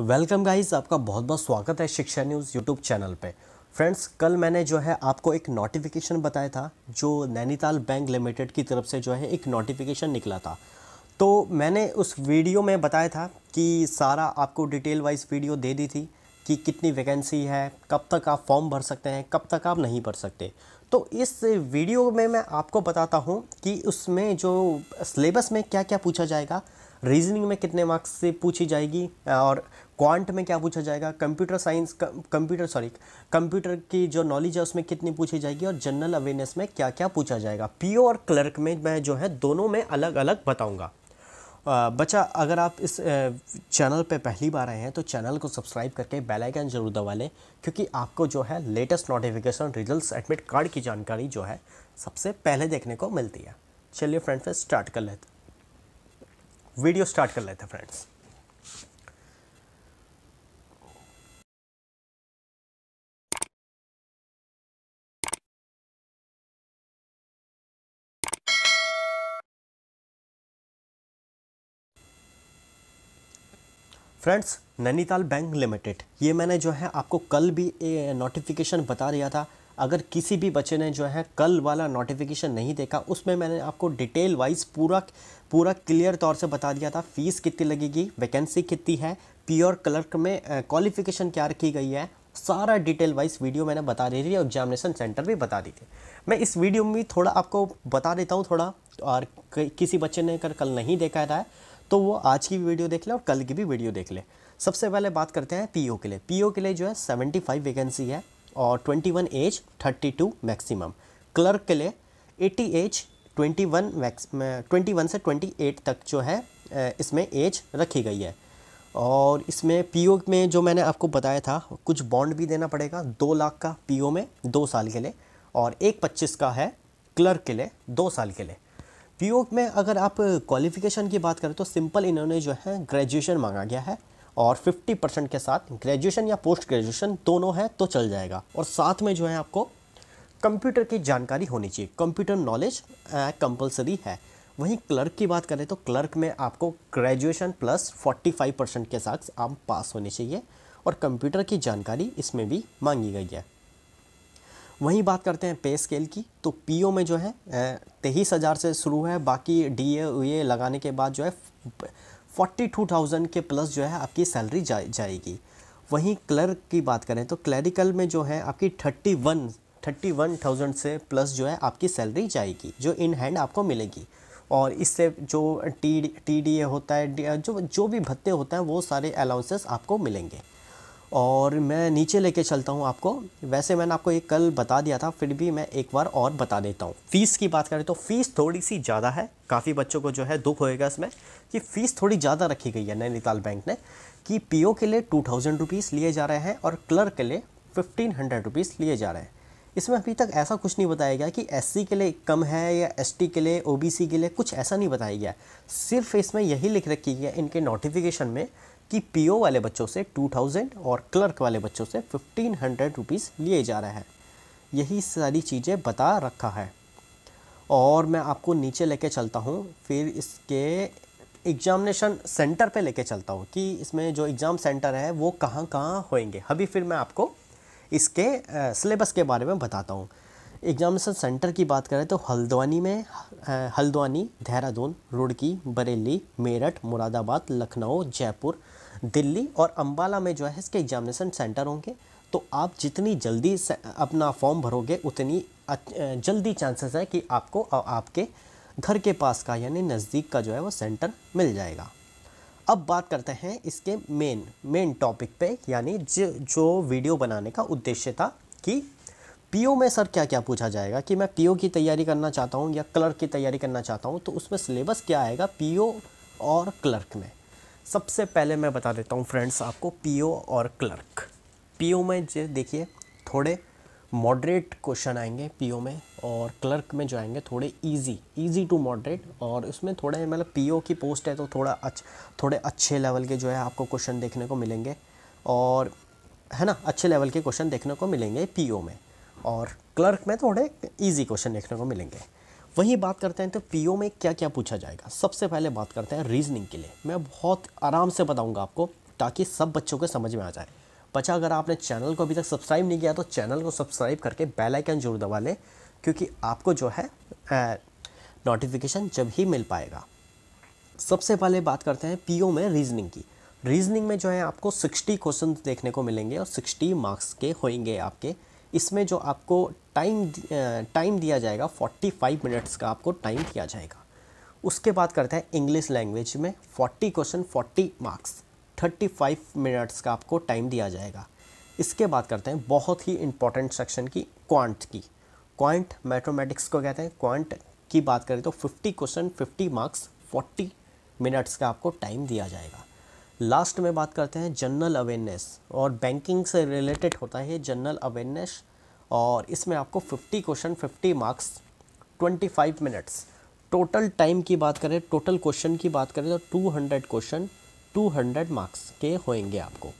welcome guys आपका बहुत बहुत स्वागत है शिक्षा न्यूज़ यूट्यूब चैनल पे फ्रेंड्स कल मैंने जो है आपको एक नोटिफिकेशन बताया था जो नैनीताल बैंक लिमिटेड की तरफ से जो है एक नोटिफिकेशन निकला था तो मैंने उस वीडियो में बताया था कि सारा आपको डिटेल वाइज वीडियो दे दी थी कि कितनी वैकेंसी है कब तक आप फॉर्म भर सकते हैं कब तक आप नहीं भर सकते तो इस वीडियो में मैं आपको बताता हूँ कि उसमें जो सिलेबस में क्या क्या पूछा जाएगा रीजनिंग में कितने मार्क्स से पूछी जाएगी और क्वांट में क्या पूछा जाएगा computer science computer sorry computer की जो नॉलेज है उसमें कितनी पूछी जाएगी और जनरल अवेयरनेस में क्या क्या पूछा जाएगा पीओ और क्लर्क में मैं जो है दोनों में अलग अलग बताऊँगा बच्चा अगर आप इस चैनल पे पहली बार आए हैं तो चैनल को सब्सक्राइब करके बेल आइकन जरूर दबा लें क्योंकि आपको जो है latest notification results admit card की जानकारी जो है सबसे पहले देखने को मिलती है चलिए फ्रेंड्स स्टार्ट कर लेते वीडियो स्टार्ट कर लेते हैं friends friends Nainital bank limited ये मैंने जो है आपको कल भी नोटिफिकेशन बता दिया था अगर किसी भी बच्चे ने जो है कल वाला नोटिफिकेशन नहीं देखा उसमें मैंने आपको डिटेल वाइज पूरा पूरा क्लियर तौर से बता दिया था फ़ीस कितनी लगेगी वैकेंसी कितनी है प्योर क्लर्क में क्वालिफिकेशन क्या रखी गई है सारा डिटेल वाइज वीडियो मैंने बता दी थी और एग्जामिनेशन सेंटर भी बता दी थी मैं इस वीडियो में थोड़ा आपको बता देता हूँ थोड़ा और किसी बच्चे ने अगर कल नहीं देखा है तो वो आज की भी वीडियो देख ले और कल की भी वीडियो देख ले सबसे पहले बात करते हैं पीओ के लिए पीओ के लिए जो है 75 वैकेंसी है और 21 एज 32 मैक्सिमम क्लर्क के लिए 80 एज 21 मैक्स 21 से 28 तक जो है इसमें एज रखी गई है और इसमें पीओ में जो मैंने आपको बताया था कुछ बॉन्ड भी देना पड़ेगा दो लाख का पीओ में दो साल के लिए और एक पच्चीस का है क्लर्क के लिए दो साल के लिए पीओ में अगर आप क्वालिफिकेशन की बात करें तो सिंपल इन्होंने जो है ग्रेजुएशन मांगा गया है और 50 परसेंट के साथ ग्रेजुएशन या पोस्ट ग्रेजुएशन दोनों है तो चल जाएगा और साथ में जो है आपको कंप्यूटर की जानकारी होनी चाहिए कंप्यूटर नॉलेज कंपलसरी है वहीं क्लर्क की बात करें तो क्लर्क में आपको ग्रेजुएशन प्लस 45 परसेंट के साथ आप पास होने चाहिए और कंप्यूटर की जानकारी इसमें भी मांगी गई है वहीं बात करते हैं पे स्केल की तो पीओ में जो है तेईस हज़ार से शुरू है बाकी डी ए लगाने के बाद जो है फोर्टी टू थाउजेंड के प्लस जो है आपकी सैलरी जा, जाएगी वहीं क्लर्क की बात करें तो क्लरिकल में जो है आपकी thirty one thirty one thousand से प्लस जो है आपकी सैलरी जाएगी जो इन हैंड आपको मिलेगी और इससे जो टी टी डी ए होता है जो जो भी भत्ते होते हैं वो सारे अलाउंसेस आपको मिलेंगे और मैं नीचे लेके चलता हूँ आपको वैसे मैंने आपको ये कल बता दिया था फिर भी मैं एक बार और बता देता हूँ फ़ीस की बात करें तो फ़ीस थोड़ी सी ज़्यादा है काफ़ी बच्चों को जो है दुख होएगा इसमें कि फ़ीस थोड़ी ज़्यादा रखी गई है नैनीताल बैंक ने कि पीओ के लिए टू थाउजेंड रुपीज़ लिए जा रहे हैं और क्लर्क के लिए फिफ्टीन हंड्रेड रुपीज़ लिए जा रहे हैं इसमें अभी तक ऐसा कुछ नहीं बताया गया कि एस के लिए कम है या एस के लिए ओ के लिए कुछ ऐसा नहीं बताया गया सिर्फ इसमें यही लिख रखी गया इनके नोटिफिकेशन में कि पीओ वाले बच्चों से 2000 और क्लर्क वाले बच्चों से 1500 हंड्रेड लिए जा रहे हैं यही सारी चीज़ें बता रखा है और मैं आपको नीचे लेके चलता हूँ फिर इसके एग्जामिनेशन सेंटर पे लेके चलता हूँ कि इसमें जो एग्ज़ाम सेंटर है वो कहाँ कहाँ होएंगे अभी फिर मैं आपको इसके सिलेबस के बारे में बताता हूँ एग्जामिनेशन सेंटर की बात करें तो हल्द्वानी में हल्द्वानी देहरादून रुड़की बरेली मेरठ मुरादाबाद लखनऊ जयपुर दिल्ली और अम्बाला में जो है इसके एग्जामिनेशन सेंटर होंगे तो आप जितनी जल्दी अपना फॉर्म भरोगे उतनी जल्दी चांसेस है कि आपको आपके घर के पास का यानी नज़दीक का जो है वो सेंटर मिल जाएगा अब बात करते हैं इसके मेन मेन टॉपिक पे यानी जो जो वीडियो बनाने का उद्देश्य था कि पीओ में सर क्या क्या पूछा जाएगा कि मैं पीओ की तैयारी करना चाहता हूँ या क्लर्क की तैयारी करना चाहता हूँ तो उसमें सिलेबस क्या आएगा पीओ और क्लर्क में सबसे पहले मैं बता देता हूँ फ्रेंड्स आपको पीओ और क्लर्क पीओ में जो देखिए थोड़े मॉडरेट क्वेश्चन आएंगे पीओ में और क्लर्क में जो आएंगे थोड़े इजी इजी टू मॉडरेट और उसमें थोड़े मतलब पीओ की पोस्ट है तो थोड़ा अच्छ थोड़े अच्छे लेवल के जो है आपको क्वेश्चन देखने को मिलेंगे और है ना अच्छे लेवल के क्वेश्चन देखने को मिलेंगे पीओ में और क्लर्क में थोड़े ईजी क्वेश्चन देखने को मिलेंगे वहीं बात करते हैं तो पी में क्या क्या पूछा जाएगा सबसे पहले बात करते हैं रीजनिंग के लिए मैं बहुत आराम से बताऊंगा आपको ताकि सब बच्चों को समझ में आ जाए बच्चा अगर आपने चैनल को अभी तक सब्सक्राइब नहीं किया तो चैनल को सब्सक्राइब करके बेल आइकन जरूर दबा लें क्योंकि आपको जो है नोटिफिकेशन जब ही मिल पाएगा सबसे पहले बात करते हैं पीओ में रीजनिंग की रीजनिंग में जो है आपको 60 क्वेश्चन देखने को मिलेंगे और 60 मार्क्स के होंगे आपके इसमें जो आपको टाइम टाइम दिया जाएगा 45 मिनट्स का आपको टाइम दिया जाएगा उसके बाद करते हैं इंग्लिश लैंग्वेज में 40 क्वेश्चन 40 मार्क्स 35 मिनट्स का आपको टाइम दिया जाएगा इसके बाद करते हैं बहुत ही इंपॉर्टेंट सेक्शन की क्वांट की क्वांट मैथमेटिक्स को कहते हैं क्वांट की बात करें तो 50 क्वेश्चन 50 मार्क्स 40 मिनट्स का आपको टाइम दिया जाएगा लास्ट में बात करते हैं जनरल अवेयरनेस और बैंकिंग से रिलेटेड होता है जनरल अवेयरनेस और इसमें आपको 50 question 50 marks 25 minutes total time की बात करें टोटल क्वेश्चन की बात करें तो 200 क्वेश्चन 200 मार्क्स के होंगे आपको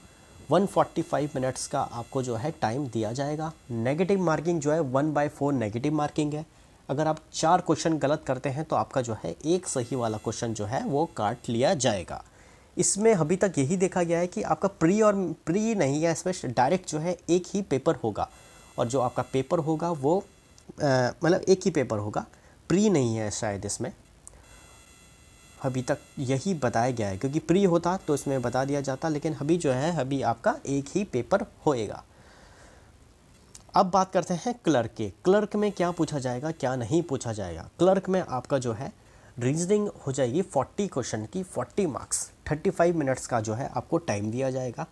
145 मिनट्स का आपको जो है टाइम दिया जाएगा नेगेटिव मार्किंग जो है one by four negative marking है अगर आप चार क्वेश्चन गलत करते हैं तो आपका जो है एक सही वाला क्वेश्चन जो है वो काट लिया जाएगा इसमें अभी तक यही देखा गया है कि आपका प्री और प्री नहीं है इसमें डायरेक्ट जो है एक ही पेपर होगा और जो आपका पेपर होगा वो मतलब एक ही पेपर होगा प्री नहीं है शायद इसमें अभी तक यही बताया गया है क्योंकि प्री होता तो इसमें बता दिया जाता लेकिन अभी जो है अभी आपका एक ही पेपर होएगा अब बात करते हैं क्लर्क के क्लर्क में क्या पूछा जाएगा क्या नहीं पूछा जाएगा क्लर्क में आपका जो है रीजनिंग हो जाएगी 40 क्वेश्चन की 40 मार्क्स 35 मिनट्स का जो है आपको टाइम दिया जाएगा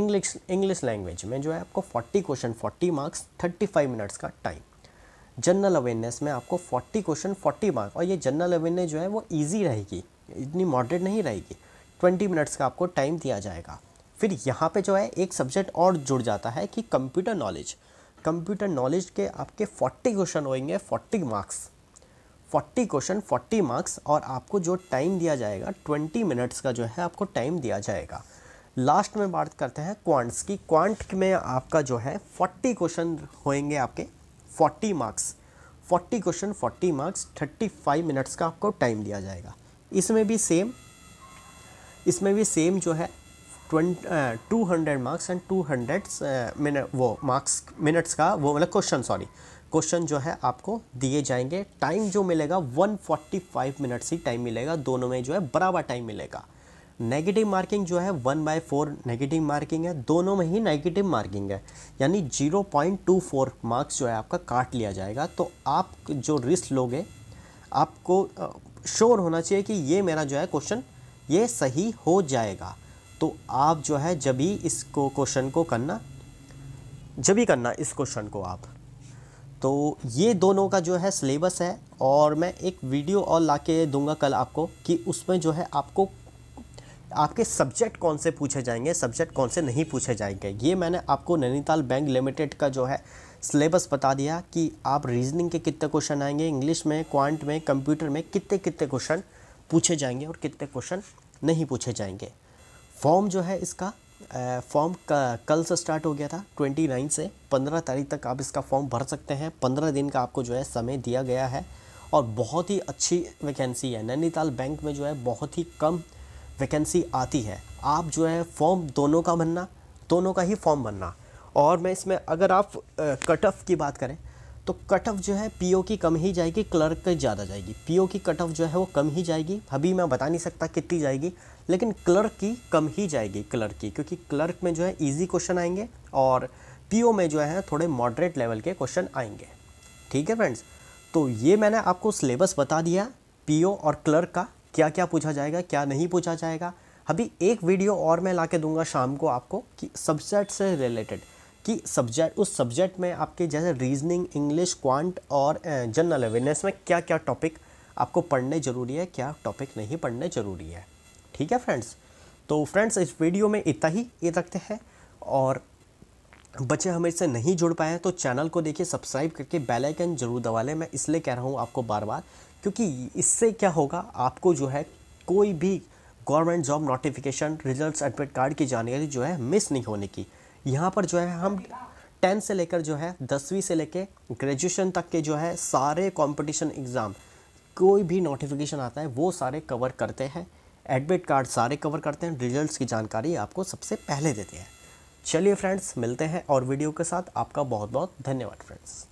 इंग्लिश इंग्लिश लैंग्वेज में जो है आपको 40 क्वेश्चन 40 मार्क्स 35 मिनट्स का टाइम जनरल अवेयरनेस में आपको 40 क्वेश्चन 40 मार्क्स और ये जनरल अवेयरनेस जो है वो ईजी रहेगी इतनी मॉडरेट नहीं रहेगी ट्वेंटी मिनट्स का आपको टाइम दिया जाएगा फिर यहाँ पर जो है एक सब्जेक्ट और जुड़ जाता है कि कंप्यूटर नॉलेज कंप्यूटर नॉलेज के आपके 40 क्वेश्चन होएंगे 40 मार्क्स 40 क्वेश्चन 40 मार्क्स और आपको जो टाइम दिया जाएगा 20 मिनट्स का जो है आपको टाइम दिया जाएगा लास्ट में बात करते हैं क्वांट्स की क्वांट में आपका जो है 40 क्वेश्चन होएंगे आपके 40 मार्क्स 40 क्वेश्चन 40 मार्क्स 35 मिनट्स का आपको टाइम दिया जाएगा इसमें भी सेम इसमें भी सेम जो है two hundred marks and two hundred वो मार्क्स मिनट्स का वो मतलब क्वेश्चन सॉरी क्वेश्चन जो है आपको दिए जाएंगे टाइम जो मिलेगा 145 मिनट्स ही टाइम मिलेगा दोनों में जो है बराबर टाइम मिलेगा नेगेटिव मार्किंग जो है one by four negative marking है दोनों में ही नेगेटिव मार्किंग है यानी zero point two four marks जो है आपका काट लिया जाएगा तो आप जो रिस्क लोगे आपको श्योर होना चाहिए कि ये मेरा जो है क्वेश्चन ये सही हो जाएगा तो आप जो है जब भी इसको क्वेश्चन को करना जब भी करना इस क्वेश्चन को आप तो ये दोनों का जो है सिलेबस है और मैं एक वीडियो और ला के दूँगा कल आपको कि उसमें जो है आपको आपके सब्जेक्ट कौन से पूछे जाएंगे सब्जेक्ट कौन से नहीं पूछे जाएंगे ये मैंने आपको नैनीताल बैंक लिमिटेड का जो है सिलेबस बता दिया कि आप रीजनिंग के कितने क्वेश्चन आएंगे इंग्लिश में क्वांट में कंप्यूटर में कितने कितने क्वेश्चन पूछे जाएंगे और कितने क्वेश्चन नहीं पूछे जाएंगे फॉर्म जो है इसका फॉर्म कल से स्टार्ट हो गया था ट्वेंटी नाइन से पंद्रह तारीख तक आप इसका फॉर्म भर सकते हैं पंद्रह दिन का आपको जो है समय दिया गया है और बहुत ही अच्छी वैकेंसी है नैनीताल बैंक में जो है बहुत ही कम वैकेंसी आती है आप जो है फॉर्म दोनों का भरना दोनों का ही फॉर्म भरना और मैं इसमें अगर आप कट ऑफ की बात करें तो कट ऑफ जो है पीओ की कम ही जाएगी क्लर्क ज़्यादा जाएगी पीओ की कट ऑफ जो है वो कम ही जाएगी अभी मैं बता नहीं सकता कितनी जाएगी लेकिन क्लर्क की कम ही जाएगी क्लर्क की क्योंकि क्लर्क में जो है ईजी क्वेश्चन आएंगे और पीओ में जो है थोड़े मॉडरेट लेवल के क्वेश्चन आएंगे ठीक है फ्रेंड्स तो ये मैंने आपको सिलेबस बता दिया पीओ और क्लर्क का क्या क्या पूछा जाएगा क्या नहीं पूछा जाएगा अभी एक वीडियो और मैं ला के दूंगा शाम को आपको कि सब्जेक्ट से रिलेटेड कि सब्जेक्ट उस सब्जेक्ट में आपके जैसे रीजनिंग इंग्लिश क्वांट और जनरल अवेयरनेस में क्या क्या टॉपिक आपको पढ़ने ज़रूरी है क्या टॉपिक नहीं पढ़ने ज़रूरी है ठीक है फ्रेंड्स तो फ्रेंड्स इस वीडियो में इतना ही ये रखते हैं और बच्चे हमें इससे नहीं जुड़ पाए हैं तो चैनल को देखिए सब्सक्राइब करके बेल आइकन जरूर दबा लें मैं इसलिए कह रहा हूँ आपको बार बार क्योंकि इससे क्या होगा आपको जो है कोई भी government job notification results admit card की जानकारी जो है मिस नहीं होने की यहाँ पर जो है हम टेंथ से लेकर जो है दसवीं से लेकर ग्रेजुएशन तक के जो है सारे कॉम्पिटिशन एग्ज़ाम कोई भी नोटिफिकेशन आता है वो सारे कवर करते हैं एडमिट कार्ड सारे कवर करते हैं रिजल्ट्स की जानकारी आपको सबसे पहले देते हैं चलिए फ्रेंड्स मिलते हैं और वीडियो के साथ आपका बहुत बहुत धन्यवाद फ्रेंड्स